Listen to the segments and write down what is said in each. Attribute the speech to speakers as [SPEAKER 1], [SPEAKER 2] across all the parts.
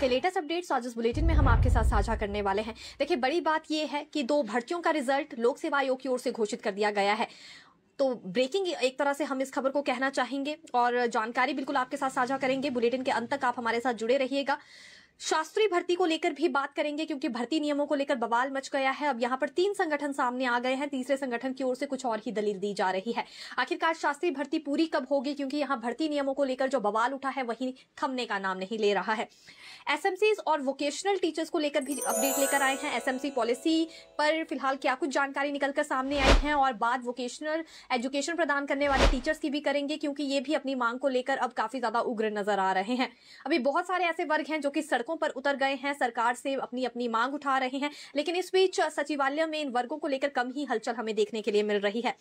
[SPEAKER 1] के latest updates आज इस बुलेटिन में हम आपके साथ साझा करने वाले हैं देखिए बड़ी बात यह है कि दो भर्तियों का रिजल्ट लोक सेवा आयोग की ओर से घोषित कर दिया गया है तो ब्रेकिंग एक तरह से हम इस खबर को कहना चाहेंगे और जानकारी बिल्कुल आपके साथ साझा करेंगे बुलेटिन के अंत तक आप हमारे साथ जुड़े रहिएगा शास्त्री भर्ती को लेकर भी बात करेंगे क्योंकि भर्ती नियमों को लेकर बवाल मच गया है अब यहाँ पर तीन संगठन सामने आ गए हैं तीसरे संगठन की ओर से कुछ और ही दलील दी जा रही है आखिरकार शास्त्री भर्ती पूरी कब होगी क्योंकि यहाँ भर्ती नियमों को लेकर जो बवाल उठा है वही थमने का नाम नहीं ले रहा है एसएमसीज और वोकेशनल टीचर्स को लेकर भी अपडेट लेकर आए हैं एसएमसी पॉलिसी पर फिलहाल क्या कुछ जानकारी निकलकर सामने आई है और बात वोकेशनल एजुकेशन प्रदान करने वाले टीचर्स की भी करेंगे क्योंकि ये भी अपनी मांग को लेकर अब काफी ज्यादा उग्र नजर आ रहे हैं अभी बहुत सारे ऐसे वर्ग हैं जो कि सड़क सड़कों पर उतर गए हैं सरकार से अपनी अपनी मांग उठा रहे हैं लेकिन इस बीच सचिवालय में इन वर्गों को लेकर कम ही हलचल हमें देखने के लिए मिल रही है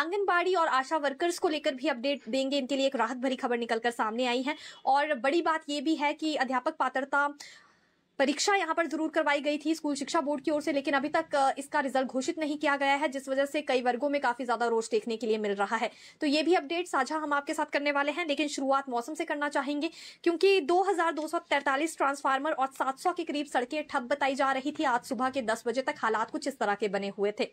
[SPEAKER 1] आंगनबाड़ी और आशा वर्कर्स को लेकर भी अपडेट देंगे इनके लिए एक राहत भरी खबर निकलकर सामने आई है और बड़ी बात यह भी है कि अध्यापक पात्रता परीक्षा यहां पर जरूर करवाई गई थी स्कूल शिक्षा बोर्ड की ओर से लेकिन अभी तक इसका रिजल्ट घोषित नहीं किया गया है जिस वजह से कई वर्गों में काफी ज्यादा रोष देखने के लिए मिल रहा है तो ये भी अपडेट साझा हम आपके साथ करने वाले हैं लेकिन शुरुआत मौसम से करना चाहेंगे क्योंकि दो ट्रांसफार्मर और सात के करीब सड़कें ठप बताई जा रही थी आज सुबह के दस बजे तक हालात कुछ इस तरह के बने हुए थे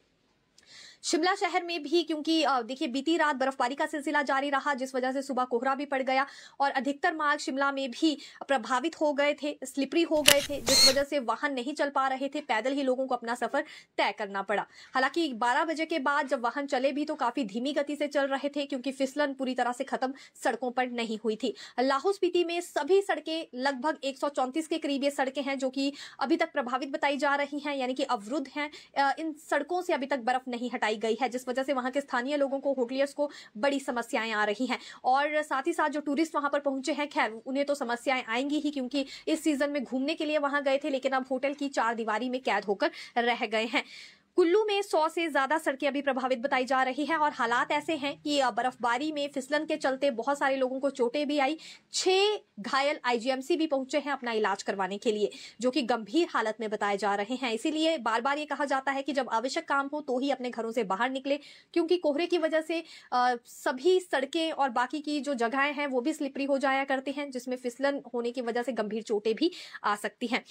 [SPEAKER 1] शिमला शहर में भी क्योंकि देखिए बीती रात बर्फबारी का सिलसिला जारी रहा जिस वजह से सुबह कोहरा भी पड़ गया और अधिकतर मार्ग शिमला में भी प्रभावित हो गए थे स्लिपरी हो गए थे जिस वजह से वाहन नहीं चल पा रहे थे पैदल ही लोगों को अपना सफर तय करना पड़ा हालांकि बारह बजे के बाद जब वाहन चले भी तो काफी धीमी गति से चल रहे थे क्योंकि फिसलन पूरी तरह से खत्म सड़कों पर नहीं हुई थी लाहौल स्पीति में सभी सड़कें लगभग एक के करीब ये सड़कें हैं जो कि अभी तक प्रभावित बताई जा रही है यानी कि अवरुद्ध हैं इन सड़कों से अभी तक बर्फ नहीं हटाई बताई गई है जिस वजह से वहां के स्थानीय लोगों को होटलियर्स को बड़ी समस्याएं आ रही हैं और साथ ही साथ जो टूरिस्ट वहां पर पहुंचे हैं खैर उन्हें तो समस्याएं आएंगी ही क्योंकि इस सीजन में घूमने के लिए वहां गए थे लेकिन अब होटल की चार दीवारी में कैद होकर रह गए हैं कुल्लू में सौ से ज्यादा सड़कें अभी प्रभावित बताई जा रही है और हालात ऐसे हैं कि बर्फबारी में फिसलन के चलते बहुत सारे लोगों को चोटें भी आई छह घायल आईजीएमसी भी पहुंचे हैं अपना इलाज करवाने के लिए जो कि गंभीर हालत में बताए जा रहे हैं इसीलिए बार बार ये कहा जाता है कि जब आवश्यक काम हो तो ही अपने घरों से बाहर निकले क्योंकि कोहरे की वजह से सभी सड़कें और बाकी की जो जगहें हैं वो भी स्लिपरी हो जाया करते हैं जिसमें फिसलन होने की वजह से गंभीर चोटें भी आ सकती हैं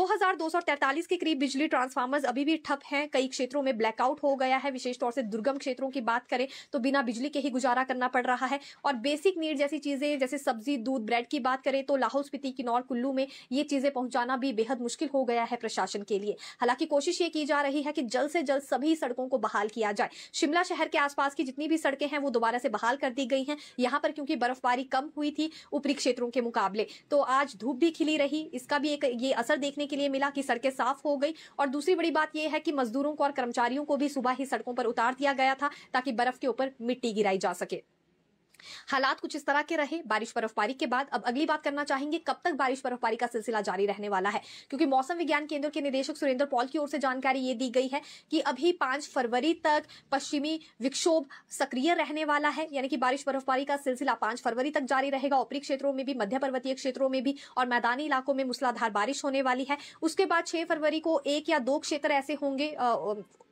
[SPEAKER 1] दो के करीब बिजली ट्रांसफार्मर्स अभी भी ठप हैं कई कई क्षेत्रों में ब्लैकआउट हो गया है विशेष तौर से दुर्गम क्षेत्रों की बात करें तो बिना बिजली के ही गुजारा करना पड़ रहा है और बेसिक नीड जैसी चीजें जैसे सब्जी दूध ब्रेड की बात करें तो लाहौल स्पीति किन्नौर कुल्लू में ये चीजें पहुंचाना भी बेहद मुश्किल हो गया है प्रशासन के लिए हालांकि कोशिश ये की जा रही है कि जल्द से जल्द सभी सड़कों को बहाल किया जाए शिमला शहर के आसपास की जितनी भी सड़कें हैं वो दोबारा से बहाल कर दी गई हैं यहां पर क्योंकि बर्फबारी कम हुई थी ऊपरी क्षेत्रों के मुकाबले तो आज धूप भी खिली रही इसका भी एक ये असर देखने के लिए मिला कि सड़कें साफ हो गई और दूसरी बड़ी बात यह है कि मजदूरों और कर्मचारियों को भी सुबह ही सड़कों पर उतार दिया गया था ताकि बर्फ के ऊपर मिट्टी गिराई जा सके हालात कुछ इस तरह के रहे बारिश बर्फबारी के बाद अब अगली बात करना चाहेंगे कब तक बारिश बर्फबारी का सिलसिला जारी रहने वाला है क्योंकि मौसम विज्ञान केंद्र के निदेशक सुरेंद्र पॉल की ओर से जानकारी ये दी गई है कि अभी पांच फरवरी तक पश्चिमी विक्षोभ सक्रिय रहने वाला है यानी कि बारिश बर्फबारी का सिलसिला पांच फरवरी तक जारी रहेगा ऊपरी क्षेत्रों में भी मध्य पर्वतीय क्षेत्रों में भी और मैदानी इलाकों में मूसलाधार बारिश होने वाली है उसके बाद छह फरवरी को एक या दो क्षेत्र ऐसे होंगे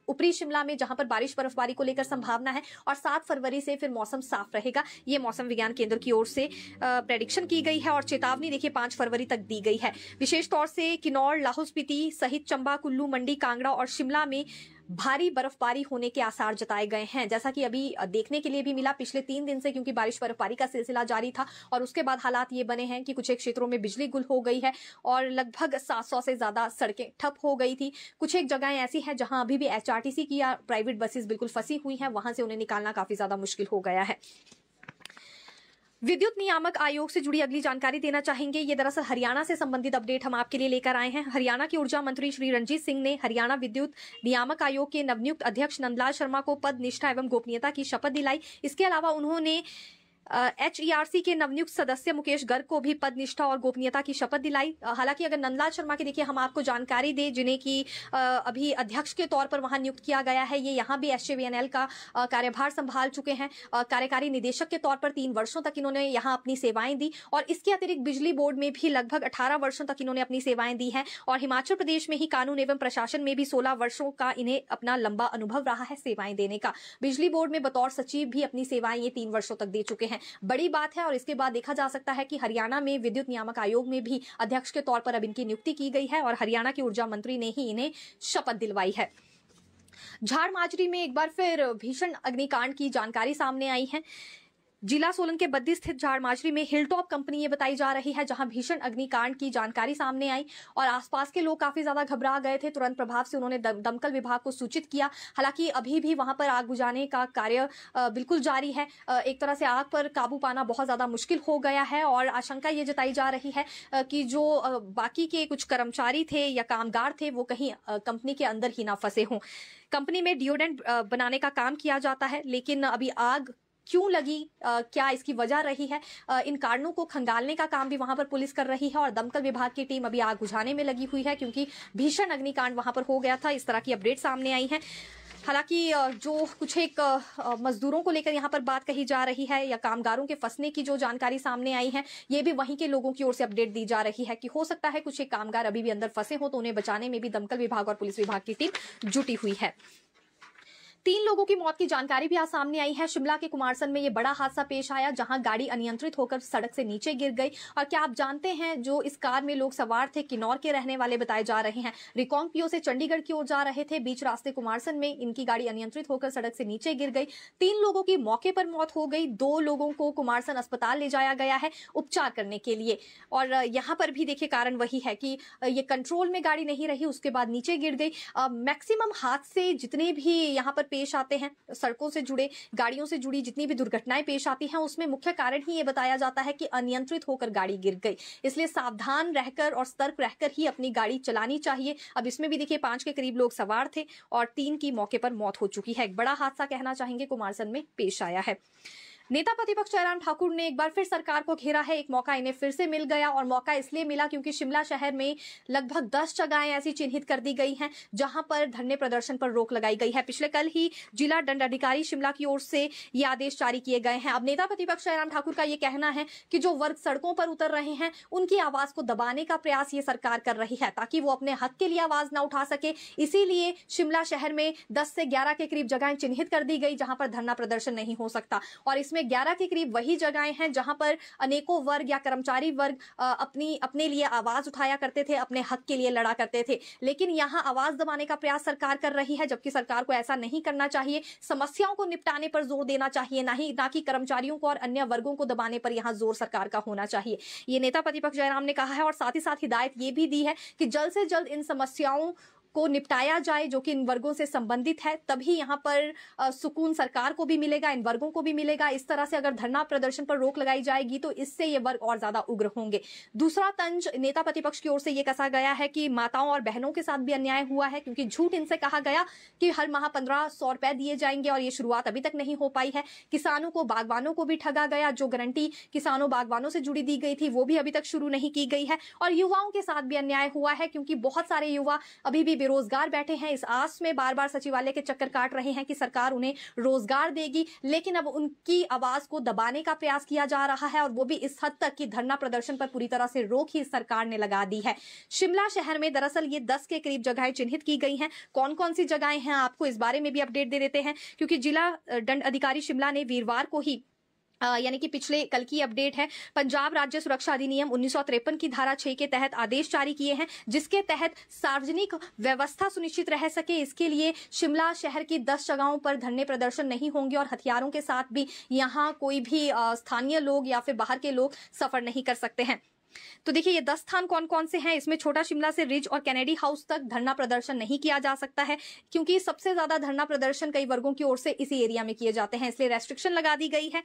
[SPEAKER 1] ऊपरी शिमला में जहां पर बारिश बर्फबारी को लेकर संभावना है और सात फरवरी से फिर मौसम साफ रहेगा ये मौसम विज्ञान केंद्र की ओर से प्रेडिक्शन की गई है और चेतावनी देखिए पांच फरवरी तक दी गई है विशेष तौर से किन्नौर लाहौल स्पीति सहित चंबा कुल्लू मंडी कांगड़ा और शिमला में भारी बर्फबारी होने के आसार जताए गए हैं जैसा कि अभी देखने के लिए भी मिला पिछले तीन दिन से क्योंकि बारिश बर्फबारी का सिलसिला जारी था और उसके बाद हालात ये बने हैं कि कुछ एक क्षेत्रों में बिजली गुल हो गई है और लगभग 700 से ज्यादा सड़कें ठप हो गई थी कुछ एक जगहें ऐसी हैं जहां अभी भी एचआरटीसी की या प्राइवेट बसेस बिल्कुल फंसी हुई हैं वहां से उन्हें निकालना काफी ज्यादा मुश्किल हो गया है विद्युत नियामक आयोग से जुड़ी अगली जानकारी देना चाहेंगे ये दरअसल हरियाणा से संबंधित अपडेट हम आपके लिए लेकर आए हैं हरियाणा के ऊर्जा मंत्री श्री रंजीत सिंह ने हरियाणा विद्युत नियामक आयोग के नवनियुक्त अध्यक्ष नंदलाल शर्मा को पद निष्ठा एवं गोपनीयता की शपथ दिलाई इसके अलावा उन्होंने एचईआरसी के नवनियुक्त सदस्य मुकेश गर्ग को भी पद निष्ठा और गोपनीयता की शपथ दिलाई हालांकि अगर नंदलाल शर्मा की देखिए हम आपको जानकारी दें जिन्हें की कि अभी अध्यक्ष के तौर पर वहां नियुक्त किया गया है ये यहाँ भी एस का कार्यभार संभाल चुके हैं कार्यकारी निदेशक के तौर पर तीन वर्षों तक इन्होंने यहाँ अपनी सेवाएं दी और इसके अतिरिक्त बिजली बोर्ड में भी लगभग अठारह वर्षों तक इन्होंने अपनी सेवाएं दी हैं और हिमाचल प्रदेश में ही कानून एवं प्रशासन में भी सोलह वर्षों का इन्हें अपना लंबा अनुभव रहा है सेवाएं देने का बिजली बोर्ड में बतौर सचिव भी अपनी सेवाएं ये तीन वर्षों तक दे चुके हैं हैं बड़ी बात है और इसके बाद देखा जा सकता है कि हरियाणा में विद्युत नियामक आयोग में भी अध्यक्ष के तौर पर अब इनकी नियुक्ति की गई है और हरियाणा के ऊर्जा मंत्री ने ही इन्हें शपथ दिलवाई है झाड़माजरी में एक बार फिर भीषण अग्निकांड की जानकारी सामने आई है जिला सोलन के बद्दी स्थित झाड़माजरी में हिल टॉप कंपनी ये बताई जा रही है जहां भीषण अग्निकांड की जानकारी सामने आई और आसपास के लोग काफी ज्यादा घबरा गए थे तुरंत प्रभाव से उन्होंने दमकल विभाग को सूचित किया हालांकि अभी भी वहां पर आग बुझाने का कार्य बिल्कुल जारी है एक तरह से आग पर काबू पाना बहुत ज्यादा मुश्किल हो गया है और आशंका ये जताई जा रही है कि जो बाकी के कुछ कर्मचारी थे या कामगार थे वो कहीं कंपनी के अंदर ही ना फंसे हों कंपनी में डिओडेंट बनाने का काम किया जाता है लेकिन अभी आग क्यों लगी आ, क्या इसकी वजह रही है आ, इन कारणों को खंगालने का काम भी वहां पर पुलिस कर रही है और दमकल विभाग की टीम अभी आग बुझाने में लगी हुई है क्योंकि भीषण अग्निकांड वहां पर हो गया था इस तरह की अपडेट सामने आई है हालांकि जो कुछ एक मजदूरों को लेकर यहाँ पर बात कही जा रही है या कामगारों के फंसने की जो जानकारी सामने आई है ये भी वहीं के लोगों की ओर से अपडेट दी जा रही है कि हो सकता है कुछ एक कामगार अभी भी अंदर फंसे हो तो उन्हें बचाने में भी दमकल विभाग और पुलिस विभाग की टीम जुटी हुई है तीन लोगों की मौत की जानकारी भी आज सामने आई है शिमला के कुमारसन में ये बड़ा हादसा पेश आया जहां गाड़ी अनियंत्रित होकर सड़क से नीचे गिर गई और क्या आप जानते हैं जो इस कार में लोग सवार थे किन्नौर के रहने वाले बताए जा रहे हैं रिकॉन्ग से चंडीगढ़ की ओर जा रहे थे बीच रास्ते कुमारसन में इनकी गाड़ी अनियंत्रित होकर सड़क से नीचे गिर गई तीन लोगों की मौके पर मौत हो गई दो लोगों को कुमारसन अस्पताल ले जाया गया है उपचार करने के लिए और यहाँ पर भी देखिए कारण वही है कि ये कंट्रोल में गाड़ी नहीं रही उसके बाद नीचे गिर गई मैक्सिमम हादसे जितने भी यहाँ पर पेश आते हैं सड़कों से जुड़े गाड़ियों से जुड़ी जितनी भी दुर्घटनाएं पेश आती हैं उसमें मुख्य कारण ही ये बताया जाता है कि अनियंत्रित होकर गाड़ी गिर गई इसलिए सावधान रहकर और सतर्क रहकर ही अपनी गाड़ी चलानी चाहिए अब इसमें भी देखिए पांच के करीब लोग सवार थे और तीन की मौके पर मौत हो चुकी है एक बड़ा हादसा कहना चाहेंगे कुमारसन में पेश आया है नेता प्रतिपक्ष जयराम ठाकुर ने एक बार फिर सरकार को घेरा है एक मौका इन्हें फिर से मिल गया और मौका इसलिए मिला क्योंकि शिमला शहर में लगभग दस जगहें ऐसी चिन्हित कर दी गई हैं जहां पर धरने प्रदर्शन पर रोक लगाई गई है पिछले कल ही जिला दंडाधिकारी शिमला की ओर से ये आदेश जारी किए गए हैं अब नेता प्रतिपक्ष जयराम ठाकुर का ये कहना है कि जो वर्ग सड़कों पर उतर रहे हैं उनकी आवाज को दबाने का प्रयास ये सरकार कर रही है ताकि वो अपने हक के लिए आवाज न उठा सके इसीलिए शिमला शहर में दस से ग्यारह के करीब जगह चिन्हित कर दी गई जहां पर धरना प्रदर्शन नहीं हो सकता और इसमें में ग्यारह के करीब वही जगहें हैं जहां पर अनेकों वर्ग या कर्मचारी वर्ग अपनी अपने लिए आवाज उठाया करते थे अपने हक के लिए लड़ा करते थे लेकिन यहाँ आवाज दबाने का प्रयास सरकार कर रही है जबकि सरकार को ऐसा नहीं करना चाहिए समस्याओं को निपटाने पर जोर देना चाहिए ना ही ना कि कर्मचारियों को और अन्य वर्गों को दबाने पर यहाँ जोर सरकार का होना चाहिए ये नेता प्रतिपक्ष जयराम ने कहा है और साथ ही साथ हिदायत ये भी दी है कि जल्द से जल्द इन समस्याओं को निपटाया जाए जो कि इन वर्गों से संबंधित है तभी यहाँ पर सुकून सरकार को भी मिलेगा इन वर्गों को भी मिलेगा इस तरह से अगर धरना प्रदर्शन पर रोक लगाई जाएगी तो इससे ये वर्ग और ज्यादा उग्र होंगे दूसरा तंज नेता प्रतिपक्ष की ओर से ये कसा गया है कि माताओं और बहनों के साथ भी अन्याय हुआ है क्योंकि झूठ इनसे कहा गया कि हर माह पंद्रह सौ रुपए दिए जाएंगे और ये शुरुआत अभी तक नहीं हो पाई है किसानों को बागवानों को भी ठगा गया जो गारंटी किसानों बागवानों से जुड़ी दी गई थी वो भी अभी तक शुरू नहीं की गई है और युवाओं के साथ भी अन्याय हुआ है क्योंकि बहुत सारे युवा अभी भी बेरोजगार बैठे हैं इस आस में बार बार सचिवालय के चक्कर काट रहे हैं कि सरकार उन्हें रोजगार देगी लेकिन अब उनकी आवाज को दबाने का प्रयास किया जा रहा है और वो भी इस हद तक कि धरना प्रदर्शन पर पूरी तरह से रोक ही सरकार ने लगा दी है शिमला शहर में दरअसल ये दस के करीब जगह चिन्हित की गई है कौन कौन सी जगह हैं आपको इस बारे में भी अपडेट दे देते हैं क्योंकि जिला दंड अधिकारी शिमला ने वीरवार को ही यानी कि पिछले कल की अपडेट है पंजाब राज्य सुरक्षा अधिनियम उन्नीस की धारा छह के तहत आदेश जारी किए हैं जिसके तहत सार्वजनिक व्यवस्था सुनिश्चित रह सके इसके लिए शिमला शहर की दस जगहों पर धरने प्रदर्शन नहीं होंगे और हथियारों के साथ भी यहाँ कोई भी स्थानीय लोग या फिर बाहर के लोग सफर नहीं कर सकते हैं तो देखिए ये दस स्थान कौन कौन से हैं इसमें छोटा शिमला से रिज और कैनेडी हाउस तक धरना प्रदर्शन नहीं किया जा सकता है क्योंकि सबसे ज्यादा धरना प्रदर्शन कई वर्गों की ओर से इसी एरिया में किए जाते हैं इसलिए रेस्ट्रिक्शन लगा दी गई है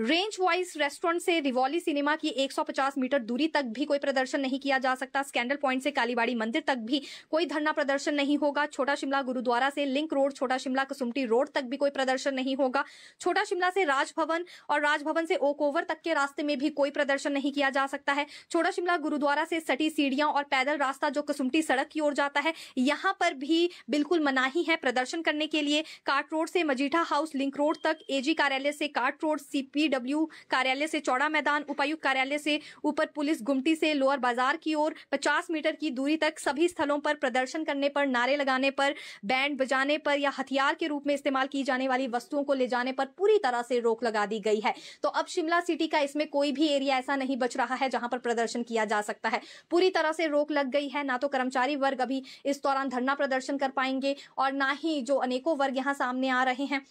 [SPEAKER 1] रेंज वाइज रेस्टोरेंट से रिवॉली सिनेमा की 150 मीटर दूरी तक भी कोई प्रदर्शन नहीं किया जा सकता स्कैंडल पॉइंट से कालीबाड़ी मंदिर तक भी कोई धरना प्रदर्शन नहीं होगा छोटा शिमला गुरुद्वारा से लिंक रोड छोटा शिमला कसुमटी रोड तक भी कोई प्रदर्शन नहीं होगा छोटा शिमला से राजभवन और राजभवन से ओक ओवर तक के रास्ते में भी कोई प्रदर्शन नहीं किया जा सकता है छोटा शिमला गुरुद्वारा से सटी सीढ़ियां और पैदल रास्ता जो कसुमटी सड़क की ओर जाता है यहाँ पर भी बिल्कुल मनाही है प्रदर्शन करने के लिए कार्ट रोड से मजीठा हाउस लिंक रोड तक एजी कार्यालय से कार्ट रोड सीपी ईडब्ल्यू कार्यालय से चौड़ा मैदान उपायुक्त कार्यालय से ऊपर पुलिस गुमटी से लोअर बाजार की ओर 50 मीटर की दूरी तक सभी स्थलों पर प्रदर्शन करने पर नारे लगाने पर बैंड बजाने पर या हथियार के रूप में इस्तेमाल की जाने वाली वस्तुओं को ले जाने पर पूरी तरह से रोक लगा दी गई है तो अब शिमला सिटी का इसमें कोई भी एरिया ऐसा नहीं बच रहा है जहां पर प्रदर्शन किया जा सकता है पूरी तरह से रोक लग गई है ना तो कर्मचारी वर्ग अभी इस दौरान धरना प्रदर्शन कर पाएंगे और ना ही जो अनेकों वर्ग यहाँ सामने आ रहे हैं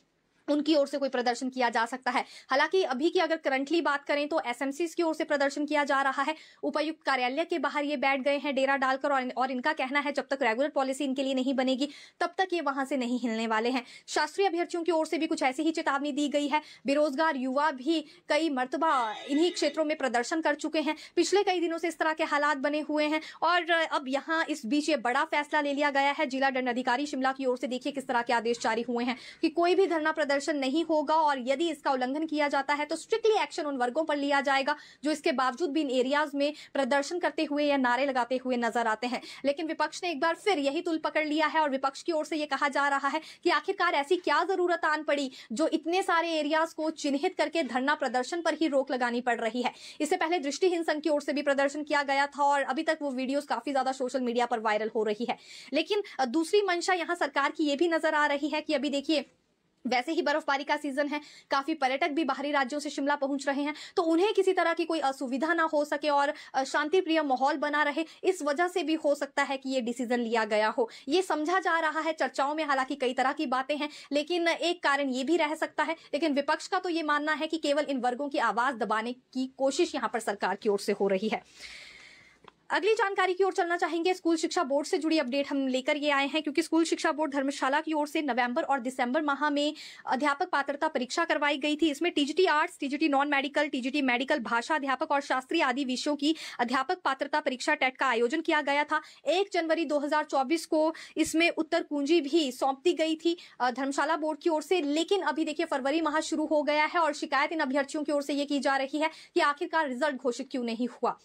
[SPEAKER 1] उनकी ओर से कोई प्रदर्शन किया जा सकता है हालांकि अभी की अगर करंटली बात करें तो एसएमसी की ओर से प्रदर्शन किया जा रहा है उपायुक्त कार्यालय के बाहर ये बैठ गए हैं डेरा डालकर और, और इनका कहना है जब तक रेगुलर पॉलिसी इनके लिए नहीं बनेगी तब तक ये वहां से नहीं हिलने वाले हैं शास्त्रीय अभ्यर्थियों की ओर से भी कुछ ऐसी ही चेतावनी दी गई है बेरोजगार युवा भी कई मरतबा इन्हीं क्षेत्रों में प्रदर्शन कर चुके हैं पिछले कई दिनों से इस तरह के हालात बने हुए हैं और अब यहाँ इस बीच ये बड़ा फैसला ले लिया गया है जिला दंडाधिकारी शिमला की ओर से देखिए किस तरह के आदेश जारी हुए हैं कि कोई भी धरना प्रदर्शन प्रदर्शन नहीं होगा और यदि इसका उल्लंघन किया जाता है तो स्ट्रिक्टली एक्शन उन वर्गों पर लिया जाएगा जो इसके बावजूद भी इन एरियाज में प्रदर्शन करते हुए या नारे लगाते हुए नजर आते हैं लेकिन विपक्ष ने एक बार फिर यही तुल पकड़ लिया है और विपक्ष की ओर से यह कहा जा रहा है कि आखिरकार ऐसी क्या जरूरत आन पड़ी जो इतने सारे एरियाज को चिन्हित करके धरना प्रदर्शन पर ही रोक लगानी पड़ रही है इससे पहले दृष्टिहीन संघ की ओर से भी प्रदर्शन किया गया था और अभी तक वो वीडियोस काफी ज्यादा सोशल मीडिया पर वायरल हो रही है लेकिन दूसरी मंशा यहाँ सरकार की यह भी नजर आ रही है कि अभी देखिए वैसे ही बर्फबारी का सीजन है काफी पर्यटक भी बाहरी राज्यों से शिमला पहुंच रहे हैं तो उन्हें किसी तरह की कोई असुविधा ना हो सके और शांति प्रिय माहौल बना रहे इस वजह से भी हो सकता है कि ये डिसीजन लिया गया हो ये समझा जा रहा है चर्चाओं में हालांकि कई तरह की बातें हैं लेकिन एक कारण ये भी रह सकता है लेकिन विपक्ष का तो ये मानना है कि केवल इन वर्गों की आवाज दबाने की कोशिश यहाँ पर सरकार की ओर से हो रही है अगली जानकारी की ओर चलना चाहेंगे स्कूल शिक्षा बोर्ड से जुड़ी अपडेट हम लेकर ये आए हैं क्योंकि स्कूल शिक्षा बोर्ड धर्मशाला की ओर से नवंबर और दिसंबर माह में अध्यापक पात्रता परीक्षा करवाई गई थी इसमें TGT arts TGT non medical TGT medical भाषा अध्यापक और शास्त्रीय आदि विषयों की अध्यापक पात्रता परीक्षा टेट का आयोजन किया गया था एक जनवरी दो को इसमें उत्तर कुंजी भी सौंप दी गई थी धर्मशाला बोर्ड की ओर से लेकिन अभी देखिए फरवरी माह शुरू हो गया है और शिकायत इन अभ्यर्थियों की ओर से ये की जा रही है कि आखिरकार रिजल्ट घोषित क्यों नहीं हुआ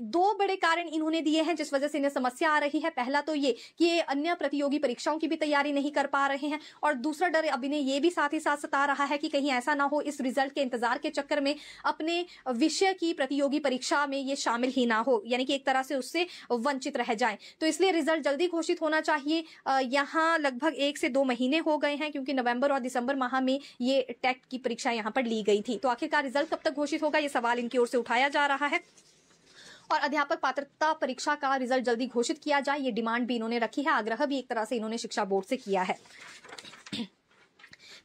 [SPEAKER 1] दो बड़े कारण इन्होंने दिए हैं जिस वजह से इन्हें समस्या आ रही है पहला तो ये कि ये अन्य प्रतियोगी परीक्षाओं की भी तैयारी नहीं कर पा रहे हैं और दूसरा डर अब इन्हें ये भी साथ ही साथ सता रहा है कि कहीं ऐसा ना हो इस रिजल्ट के इंतजार के चक्कर में अपने विषय की प्रतियोगी परीक्षा में ये शामिल ही ना हो यानी कि एक तरह से उससे वंचित रह जाए तो इसलिए रिजल्ट जल्दी घोषित होना चाहिए यहाँ लगभग एक से दो महीने हो गए हैं क्योंकि नवंबर और दिसंबर माह में ये टेट की परीक्षा यहाँ पर ली गई थी तो आखिरकार रिजल्ट कब तक घोषित होगा ये सवाल इनकी ओर से उठाया जा रहा है और अध्यापक पात्रता परीक्षा का रिजल्ट जल्दी घोषित किया जाए ये डिमांड भी इन्होंने रखी है आग्रह भी एक तरह से इन्होंने शिक्षा बोर्ड से किया है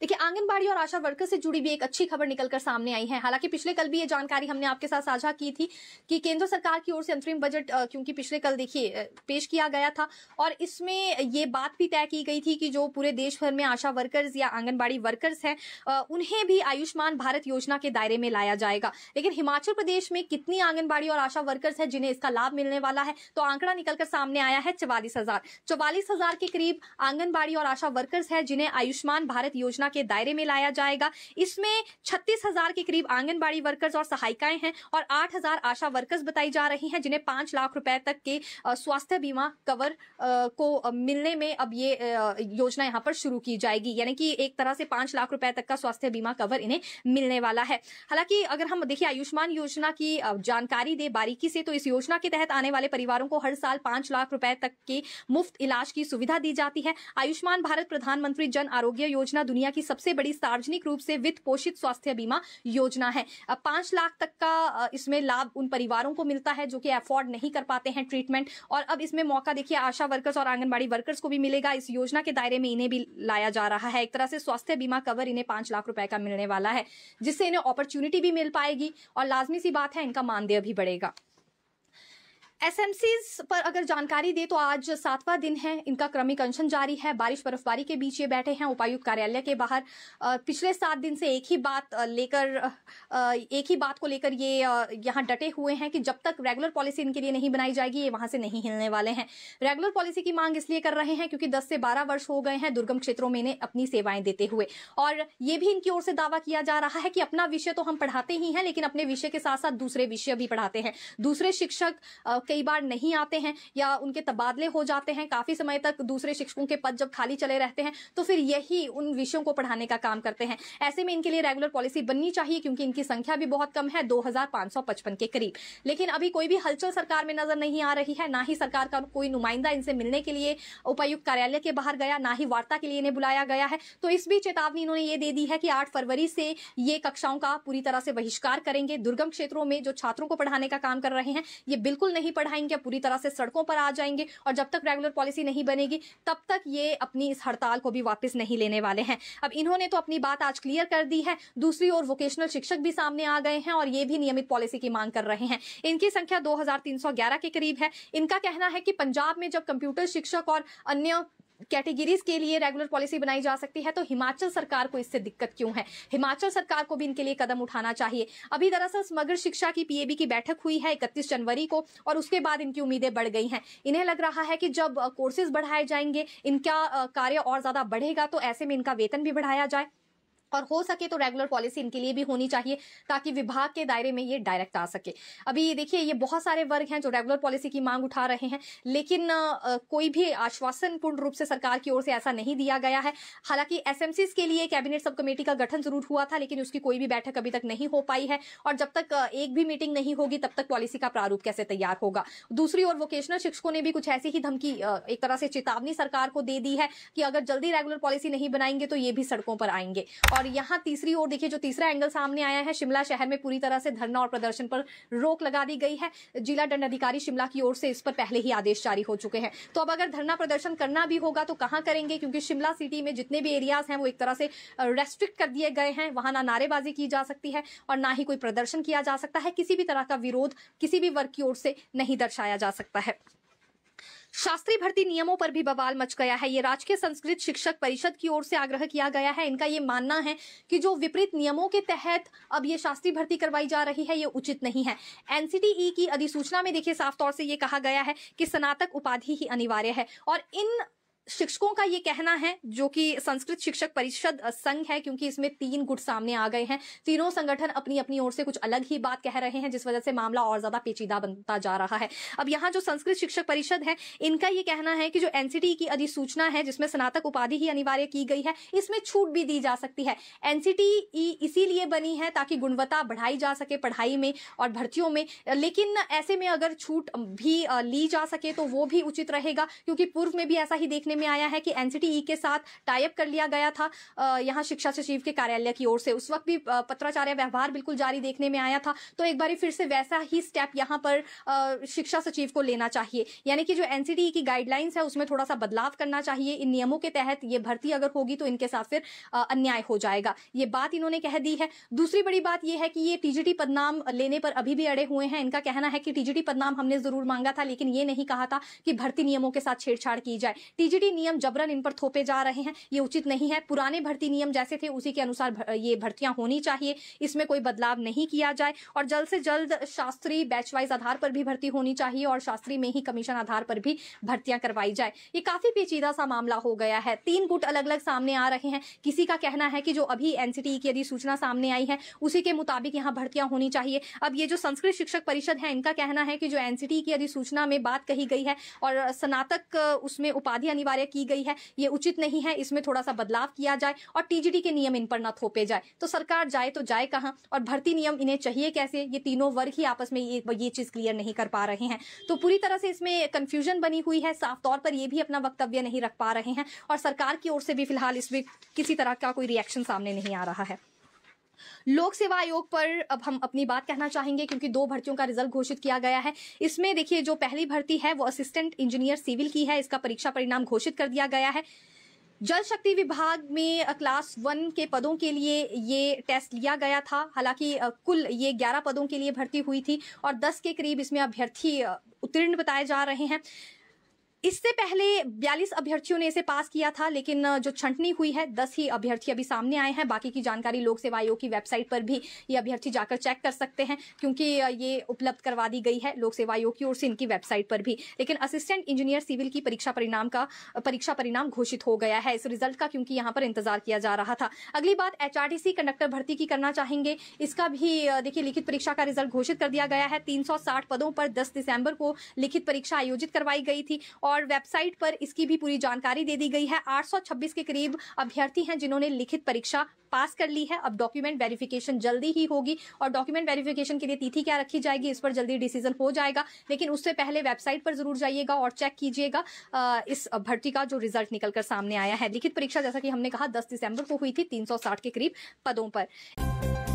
[SPEAKER 1] देखिए आंगनबाड़ी और आशा वर्कर से जुड़ी भी एक अच्छी खबर निकलकर सामने आई है हालांकि पिछले कल भी ये जानकारी हमने आपके साथ साझा की थी कि केंद्र सरकार की ओर से अंतरिम बजट क्योंकि पिछले कल देखिए पेश किया गया था और इसमें ये बात भी तय की गई थी कि जो पूरे देश भर में आशा वर्कर्स या आंगनबाड़ी वर्कर्स हैं उन्हें भी आयुष्मान भारत योजना के दायरे में लाया जाएगा लेकिन हिमाचल प्रदेश में कितनी आंगनबाड़ी और आशा वर्कर्स है जिन्हें इसका लाभ मिलने वाला है तो आंकड़ा निकलकर सामने आया है चवालीस हजार चवालीस हजार के करीब आंगनबाड़ी और आशा वर्कर्स है जिन्हें आयुष्मान भारत योजना के दायरे में लाया जाएगा इसमें छत्तीस हजार के करीब आंगनबाड़ी वर्कर्स और सहायिकाएं हैं और आठ हजार आशा वर्कर्स बताई जा रही हैं जिन्हें पांच लाख रुपए तक के स्वास्थ्य बीमा कवर को मिलने में अब ये योजना यहाँ पर शुरू की जाएगी यानी कि एक तरह से पांच लाख रुपए तक का स्वास्थ्य बीमा कवर इन्हें मिलने वाला है हालांकि अगर हम देखिए आयुष्मान योजना की जानकारी दे बारीकी से तो इस योजना के तहत आने वाले परिवारों को हर साल पांच लाख रुपए तक के मुफ्त इलाज की सुविधा दी जाती है आयुष्मान भारत प्रधानमंत्री जन आरोग्य योजना दुनिया की की सबसे बड़ी सार्वजनिक रूप से वित्त पोषित स्वास्थ्य बीमा योजना है पांच लाख तक का इसमें लाभ उन परिवारों को मिलता है जो कि अफोर्ड नहीं कर पाते हैं ट्रीटमेंट और अब इसमें मौका देखिए आशा वर्कर्स और आंगनबाड़ी वर्कर्स को भी मिलेगा इस योजना के दायरे में इन्हें भी लाया जा रहा है एक तरह से स्वास्थ्य बीमा कवर इन्हें पांच लाख रुपए का मिलने वाला है जिससे इन्हें अपॉर्चुनिटी भी मिल पाएगी और लाजमी सी बात है इनका मानदेय भी बढ़ेगा एसएमसी पर अगर जानकारी दे तो आज सातवां दिन है इनका क्रमिक अनशन जारी है बारिश बर्फबारी के बीच ये बैठे हैं उपायुक्त कार्यालय के बाहर पिछले सात दिन से एक ही बात लेकर एक ही बात को लेकर ये यहाँ डटे हुए हैं कि जब तक रेगुलर पॉलिसी इनके लिए नहीं बनाई जाएगी ये वहां से नहीं हिलने वाले हैं रेगुलर पॉलिसी की मांग इसलिए कर रहे हैं क्योंकि दस से बारह वर्ष हो गए हैं दुर्गम क्षेत्रों में इन्हें अपनी सेवाएं देते हुए और ये भी इनकी ओर से दावा किया जा रहा है कि अपना विषय तो हम पढ़ाते ही हैं लेकिन अपने विषय के साथ साथ दूसरे विषय भी पढ़ाते हैं दूसरे शिक्षक कई बार नहीं आते हैं या उनके तबादले हो जाते हैं काफी समय तक दूसरे शिक्षकों के पद जब खाली चले रहते हैं तो फिर यही उन विषयों को पढ़ाने का काम करते हैं ऐसे में इनके लिए रेगुलर पॉलिसी बननी चाहिए क्योंकि इनकी संख्या भी बहुत कम है दो के करीब लेकिन अभी कोई भी हलचल सरकार में नजर नहीं आ रही है ना ही सरकार का कोई नुमाइंदा इनसे मिलने के लिए उपायुक्त कार्यालय के बाहर गया ना ही वार्ता के लिए इन्हें बुलाया गया है तो इस बीच चेतावनी इन्होंने ये दे दी है कि आठ फरवरी से ये कक्षाओं का पूरी तरह से बहिष्कार करेंगे दुर्गम क्षेत्रों में जो छात्रों को पढ़ाने का काम कर रहे हैं ये बिल्कुल नहीं बढ़ाएंगे पूरी तरह से सड़कों पर आ जाएंगे और जब तक रेगुलर पॉलिसी नहीं बनेगी तब तक ये अपनी इस हड़ताल को भी वापस नहीं लेने वाले हैं अब इन्होंने तो अपनी बात आज क्लियर कर दी है दूसरी ओर वोकेशनल शिक्षक भी सामने आ गए हैं और ये भी नियमित पॉलिसी की मांग कर रहे हैं इनकी संख्या दो के करीब है इनका कहना है कि पंजाब में जब कंप्यूटर शिक्षक और अन्य कैटेगरीज के लिए रेगुलर पॉलिसी बनाई जा सकती है तो हिमाचल सरकार को इससे दिक्कत क्यों है हिमाचल सरकार को भी इनके लिए कदम उठाना चाहिए अभी दरअसल समग्र शिक्षा की पीएबी की बैठक हुई है इकतीस जनवरी को और उसके बाद इनकी उम्मीदें बढ़ गई हैं इन्हें लग रहा है कि जब कोर्सेज बढ़ाए जाएंगे इनका कार्य और ज्यादा बढ़ेगा तो ऐसे में इनका वेतन भी बढ़ाया जाए और हो सके तो रेगुलर पॉलिसी इनके लिए भी होनी चाहिए ताकि विभाग के दायरे में ये डायरेक्ट आ सके अभी ये देखिए ये बहुत सारे वर्ग हैं जो रेगुलर पॉलिसी की मांग उठा रहे हैं लेकिन आ, कोई भी आश्वासन पूर्ण रूप से सरकार की ओर से ऐसा नहीं दिया गया है हालांकि एस के लिए कैबिनेट सब कमेटी का गठन जरूर हुआ था लेकिन उसकी कोई भी बैठक अभी तक नहीं हो पाई है और जब तक एक भी मीटिंग नहीं होगी तब तक पॉलिसी का प्रारूप कैसे तैयार होगा दूसरी ओर वोकेशनल शिक्षकों ने भी कुछ ऐसी ही धमकी एक तरह से चेतावनी सरकार को दे दी है कि अगर जल्दी रेगुलर पॉलिसी नहीं बनाएंगे तो ये भी सड़कों पर आएंगे और और यहाँ तीसरी ओर देखिए जो तीसरा एंगल सामने आया है शिमला शहर में पूरी तरह से धरना और प्रदर्शन पर रोक लगा दी गई है जिला दंड अधिकारी शिमला की ओर से इस पर पहले ही आदेश जारी हो चुके हैं तो अब अगर धरना प्रदर्शन करना भी होगा तो कहाँ करेंगे क्योंकि शिमला सिटी में जितने भी एरियाज हैं वो एक तरह से रेस्ट्रिक्ट कर दिए गए हैं वहां ना नारेबाजी की जा सकती है और ना ही कोई प्रदर्शन किया जा सकता है किसी भी तरह का विरोध किसी भी वर्ग की ओर से नहीं दर्शाया जा सकता है शास्त्री भर्ती नियमों पर भी बवाल मच गया है ये राजकीय संस्कृत शिक्षक परिषद की ओर से आग्रह किया गया है इनका ये मानना है कि जो विपरीत नियमों के तहत अब ये शास्त्री भर्ती करवाई जा रही है ये उचित नहीं है एनसीटीई की अधिसूचना में देखिए साफ तौर से ये कहा गया है कि स्नातक उपाधि ही अनिवार्य है और इन शिक्षकों का ये कहना है जो कि संस्कृत शिक्षक परिषद संघ है क्योंकि इसमें तीन गुट सामने आ गए हैं तीनों संगठन अपनी अपनी ओर से कुछ अलग ही बात कह रहे हैं जिस वजह से मामला और ज्यादा पेचीदा बनता जा रहा है अब यहाँ जो संस्कृत शिक्षक परिषद है इनका ये कहना है कि जो एनसीटी की अधिसूचना है जिसमें स्नातक उपाधि ही अनिवार्य की गई है इसमें छूट भी दी जा सकती है एनसीटी इसीलिए बनी है ताकि गुणवत्ता बढ़ाई जा सके पढ़ाई में और भर्तियों में लेकिन ऐसे में अगर छूट भी ली जा सके तो वो भी उचित रहेगा क्योंकि पूर्व में भी ऐसा ही देखने देखने में आया है कि एनसीटीई के साथ टाइप कर लिया गया था यहाँ शिक्षा सचिव के कार्यालय की ओर से उस वक्त भी पत्राचार्य व्यवहार बिल्कुल जारी देखने में आया था तो एक बार फिर से वैसा ही स्टेप यहाँ पर शिक्षा सचिव को लेना चाहिए यानी कि जो एनसीटी की गाइडलाइंस है उसमें थोड़ा सा बदलाव करना चाहिए इन नियमों के तहत ये भर्ती अगर होगी तो इनके साथ फिर अन्याय हो जाएगा ये बात इन्होंने कह दी है दूसरी बड़ी बात यह है कि ये टीजीटी पदनाम लेने पर अभी भी अड़े हुए हैं इनका कहना है कि टीजीटी पदनाम हमने जरूर मांगा था लेकिन ये नहीं कहा था कि भर्ती नियमों के साथ छेड़छाड़ की जाए टीजी सब्सिडी नियम जबरन इन पर थोपे जा रहे हैं ये उचित नहीं है पुराने भर्ती नियम जैसे थे उसी के अनुसार ये भर्तियां होनी चाहिए इसमें कोई बदलाव नहीं किया जाए और जल्द से जल्द शास्त्री बैचवाइज आधार पर भी भर्ती होनी चाहिए और शास्त्री में ही कमीशन आधार पर भी भर्तियां करवाई जाए ये काफी पेचीदा सा मामला हो गया है तीन गुट अलग अलग सामने आ रहे हैं किसी का कहना है कि जो अभी एनसीटी की अधिसूचना सामने आई है उसी के मुताबिक यहाँ भर्तियां होनी चाहिए अब ये जो संस्कृत शिक्षक परिषद है इनका कहना है कि जो एनसीटी की अधिसूचना में बात कही गई है और स्नातक उसमें उपाधि अनिवार्य अनिवार्य की गई है ये उचित नहीं है इसमें थोड़ा सा बदलाव किया जाए और टीजीडी के नियम इन पर ना थोपे जाए तो सरकार जाए तो जाए कहाँ और भर्ती नियम इन्हें चाहिए कैसे ये तीनों वर्ग ही आपस में ये ये चीज क्लियर नहीं कर पा रहे हैं तो पूरी तरह से इसमें कंफ्यूजन बनी हुई है साफ तौर पर ये भी अपना वक्तव्य नहीं रख पा रहे हैं और सरकार की ओर से भी फिलहाल इसमें किसी तरह का कोई रिएक्शन सामने नहीं आ रहा है लोक सेवा आयोग पर अब हम अपनी बात कहना चाहेंगे क्योंकि दो भर्तियों का रिजल्ट घोषित किया गया है इसमें देखिए जो पहली भर्ती है वो असिस्टेंट इंजीनियर सिविल की है इसका परीक्षा परिणाम घोषित कर दिया गया है जल शक्ति विभाग में क्लास वन के पदों के लिए ये टेस्ट लिया गया था हालांकि कुल ये ग्यारह पदों के लिए भर्ती हुई थी और दस के करीब इसमें अभ्यर्थी उत्तीर्ण बताए जा रहे हैं इससे पहले 42 अभ्यर्थियों ने इसे पास किया था लेकिन जो छंटनी हुई है 10 ही अभ्यर्थी अभी सामने आए हैं बाकी की जानकारी लोक सेवा आयोग की वेबसाइट पर भी ये अभ्यर्थी जाकर चेक कर सकते हैं क्योंकि ये उपलब्ध करवा दी गई है लोक सेवा आयोग की ओर से इनकी वेबसाइट पर भी लेकिन असिस्टेंट इंजीनियर सिविल की परीक्षा परिणाम का परीक्षा परिणाम घोषित हो गया है इस रिजल्ट का क्योंकि यहाँ पर इंतजार किया जा रहा था अगली बात एचआरटीसी कंडक्टर भर्ती की करना चाहेंगे इसका भी देखिए लिखित परीक्षा का रिजल्ट घोषित कर दिया गया है तीन पदों पर दस दिसंबर को लिखित परीक्षा आयोजित करवाई गई थी और और वेबसाइट पर इसकी भी पूरी जानकारी दे दी गई है 826 के करीब अभ्यर्थी हैं जिन्होंने लिखित परीक्षा पास कर ली है अब डॉक्यूमेंट वेरिफिकेशन जल्दी ही होगी और डॉक्यूमेंट वेरिफिकेशन के लिए तिथि क्या रखी जाएगी इस पर जल्दी डिसीजन हो जाएगा लेकिन उससे पहले वेबसाइट पर जरूर जाइएगा और चेक कीजिएगा इस भर्ती का जो रिजल्ट निकलकर सामने आया है लिखित परीक्षा जैसा कि हमने कहा दस दिसंबर को हुई थी 360 के करीब पदों पर